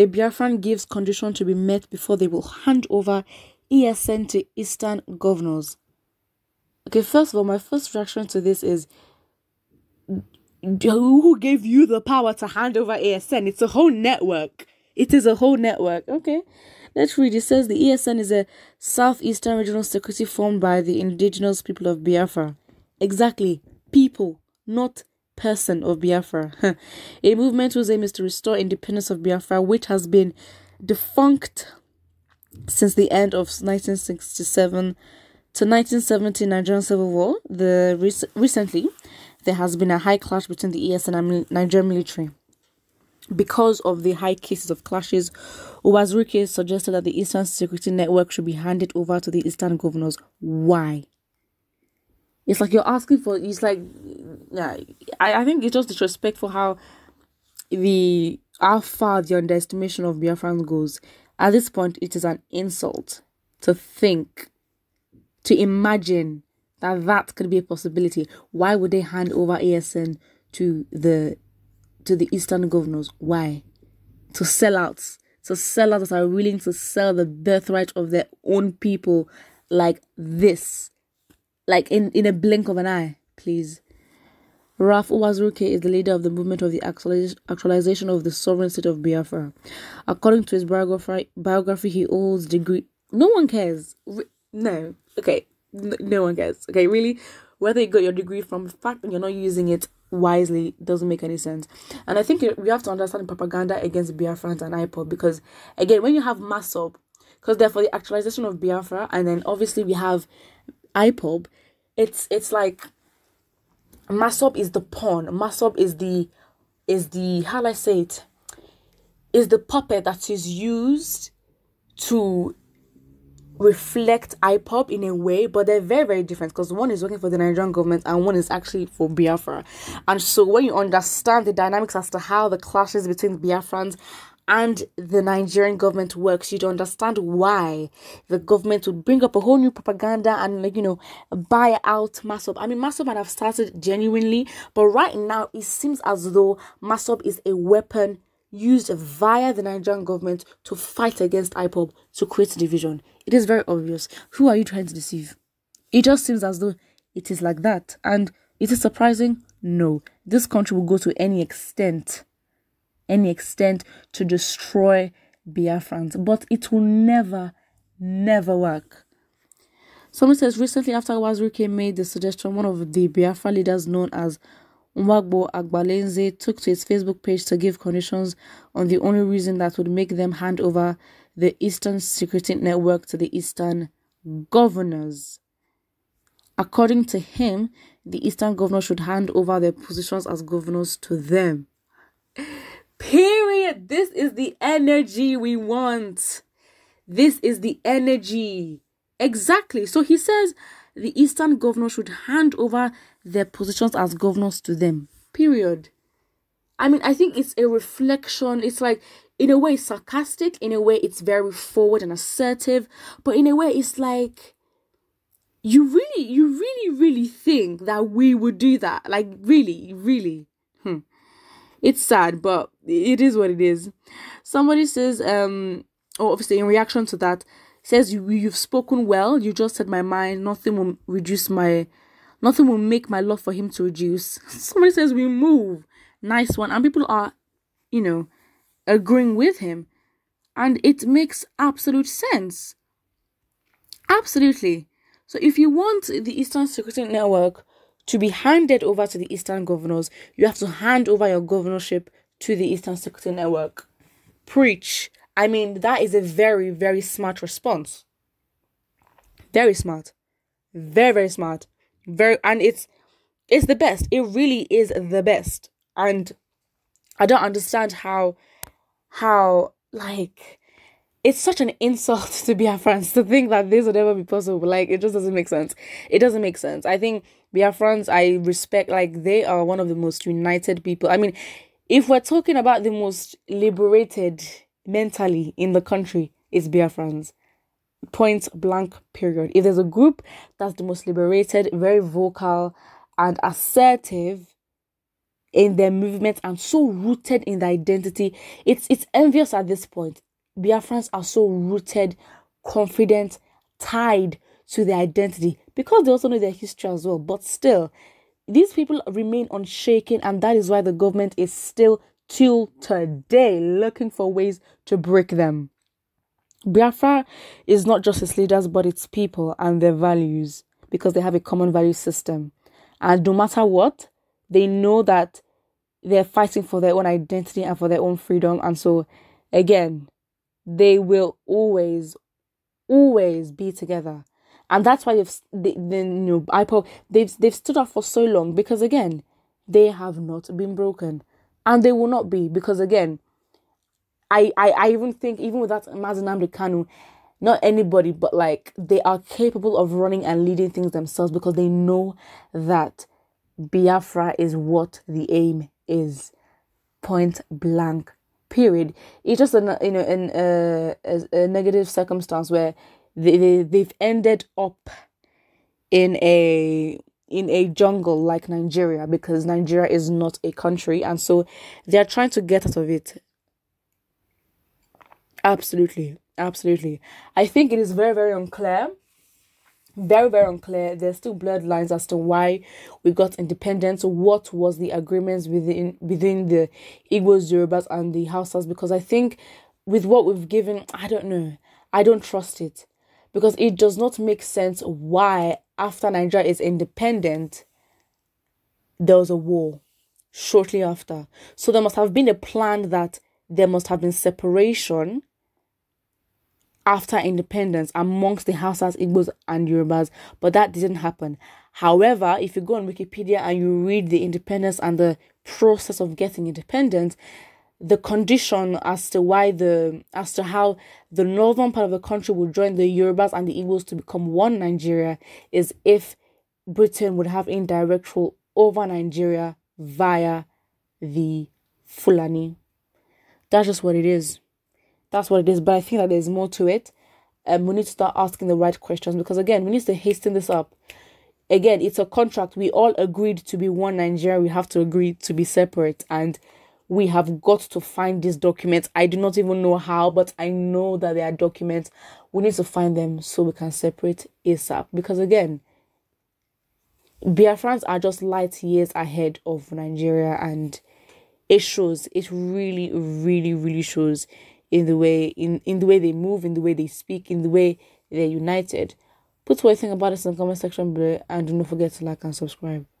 A Biafran gives condition to be met before they will hand over ESN to Eastern governors. Okay, first of all, my first reaction to this is who gave you the power to hand over ESN? It's a whole network. It is a whole network. Okay. Let's read. It says the ESN is a southeastern regional security formed by the indigenous people of Biafra. Exactly. People, not person of Biafra. a movement whose aim is to restore independence of Biafra, which has been defunct since the end of 1967 to 1970 Nigerian Civil War. The rec recently, there has been a high clash between the ES and Nigerian military. Because of the high cases of clashes, Uwazuruke suggested that the Eastern Security Network should be handed over to the Eastern governors. Why? It's like you're asking for. It's like, yeah, I, I think it's just disrespectful how the how far the underestimation of Biafrans goes. At this point, it is an insult to think, to imagine that that could be a possibility. Why would they hand over ASN to the to the Eastern governors? Why? To sell out, to sell out that are willing to sell the birthright of their own people like this, like in in a blink of an eye, please. Raf Uwazuruke is the leader of the movement of the actualization of the sovereign state of Biafra. According to his biography, biography he holds degree. No one cares. No. Okay. No, one cares. Okay, really? Whether you got your degree from the fact that you're not using it wisely doesn't make any sense. And I think we have to understand propaganda against Biafrans and IPOB because, again, when you have mass up, because therefore the actualization of Biafra, and then obviously we have IPOB, it's it's like Masop is the pawn. Masop is the is the how do I say it? Is the puppet that is used to reflect IPOP in a way, but they're very, very different because one is working for the Nigerian government and one is actually for Biafra. And so when you understand the dynamics as to how the clashes between Biafrans and the Nigerian government works, you'd understand why the government would bring up a whole new propaganda and, like, you know, buy out Masop. I mean, Masop might have started genuinely, but right now it seems as though Masop is a weapon used via the Nigerian government to fight against IPOB to create division. It is very obvious. Who are you trying to deceive? It just seems as though it is like that. And is it surprising? No. This country will go to any extent any extent to destroy Biafrans, but it will never, never work. Someone says recently after Wazirike made the suggestion, one of the Biafra leaders known as Mwagbo Agbalenze took to his Facebook page to give conditions on the only reason that would make them hand over the Eastern Security Network to the Eastern governors. According to him, the Eastern governors should hand over their positions as governors to them. Period. This is the energy we want. This is the energy. Exactly. So he says the Eastern governor should hand over their positions as governors to them. Period. I mean, I think it's a reflection. It's like, in a way, it's sarcastic. In a way, it's very forward and assertive. But in a way, it's like, you really, you really, really think that we would do that? Like, really, really it's sad, but it is what it is. Somebody says, um, oh, obviously in reaction to that, says you you've spoken well. You just said my mind. Nothing will reduce my, nothing will make my love for him to reduce. Somebody says we move. Nice one, and people are, you know, agreeing with him, and it makes absolute sense. Absolutely. So if you want the Eastern Security Network to be handed over to the Eastern governors, you have to hand over your governorship to the Eastern Security Network. Preach. I mean, that is a very, very smart response. Very smart. Very, very smart. Very and it's it's the best. It really is the best. And I don't understand how how like it's such an insult to be a France to think that this would ever be possible. Like it just doesn't make sense. It doesn't make sense. I think Biafrans, I respect, like, they are one of the most united people. I mean, if we're talking about the most liberated mentally in the country, it's Biafrans. Point blank, period. If there's a group that's the most liberated, very vocal, and assertive in their movement and so rooted in their identity, it's, it's envious at this point. Biafrans are so rooted, confident, tied to their identity because they also know their history as well. But still, these people remain unshaken, and that is why the government is still till today looking for ways to break them. Biafra is not just its leaders, but its people and their values because they have a common value system. And no matter what, they know that they're fighting for their own identity and for their own freedom. And so, again, they will always, always be together and that's why they've they, they, you know they've they've stood up for so long because again they have not been broken, and they will not be because again, I I, I even think even with that Kanu, not anybody but like they are capable of running and leading things themselves because they know that Biafra is what the aim is, point blank. Period. It's just a you know uh, a, a negative circumstance where they, they've ended up in a in a jungle like Nigeria because Nigeria is not a country and so they are trying to get out of it. Absolutely, absolutely. I think it is very, very unclear. Very, very unclear. There's still bloodlines as to why we got independence. What was the agreements within within the Igbos, Yorubas, and the Hausas? Because I think with what we've given, I don't know. I don't trust it because it does not make sense why, after Nigeria is independent, there was a war shortly after. So there must have been a plan that there must have been separation after independence amongst the Hausas, Igbos, and Yorubas, but that didn't happen. However, if you go on Wikipedia and you read the independence and the process of getting independence, the condition as to why the as to how the northern part of the country would join the Yorubas and the Igbos to become one Nigeria is if Britain would have indirect rule over Nigeria via the Fulani. That's just what it is. That's what it is. But I think that there's more to it. Um, we need to start asking the right questions because again, we need to hasten this up. Again, it's a contract. We all agreed to be one Nigeria. We have to agree to be separate and we have got to find these documents. I do not even know how, but I know that they are documents. We need to find them so we can separate ASAP. Because again, Biafrans are just light years ahead of Nigeria, and it shows. It really, really, really shows in the way in in the way they move, in the way they speak, in the way they're united. Put what you think about this in the comment section below, and do not forget to like and subscribe.